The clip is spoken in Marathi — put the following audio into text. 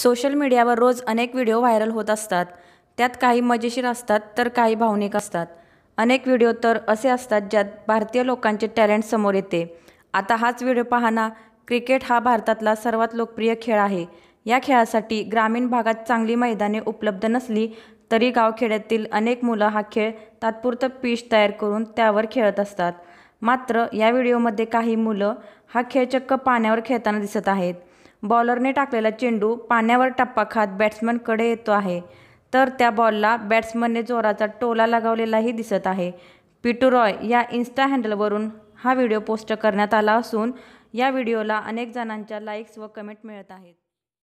सोशल मीडियावर रोज अनेक व्हिडिओ व्हायरल होत असतात त्यात काही मजेशीर असतात तर काही भावनिक असतात अनेक व्हिडिओ तर असे असतात ज्यात भारतीय लोकांचे टॅलेंट समोर येते आता हाच व्हिडिओ पाहणा क्रिकेट हा भारतातला सर्वात लोकप्रिय खेळ आहे या खेळासाठी ग्रामीण भागात चांगली मैदाने उपलब्ध नसली तरी गावखेड्यातील अनेक मुलं हा खेळ तात्पुरतं पीच तयार करून त्यावर खेळत असतात मात्र या व्हिडिओमध्ये काही मुलं हा खेळ चक्क पाण्यावर खेळताना दिसत आहेत बॉलरने टाकलेला चेंडू पाण्यावर टप्पा खात बॅट्समनकडे येतो आहे तर त्या बॉलला बॅट्समनने जोराचा टोला लगावलेलाही दिसत आहे पिटू रॉय या इन्स्टा हँडलवरून हा व्हिडिओ पोस्ट करण्यात आला असून या व्हिडिओला अनेक जणांच्या लाईक्स व कमेंट मिळत आहेत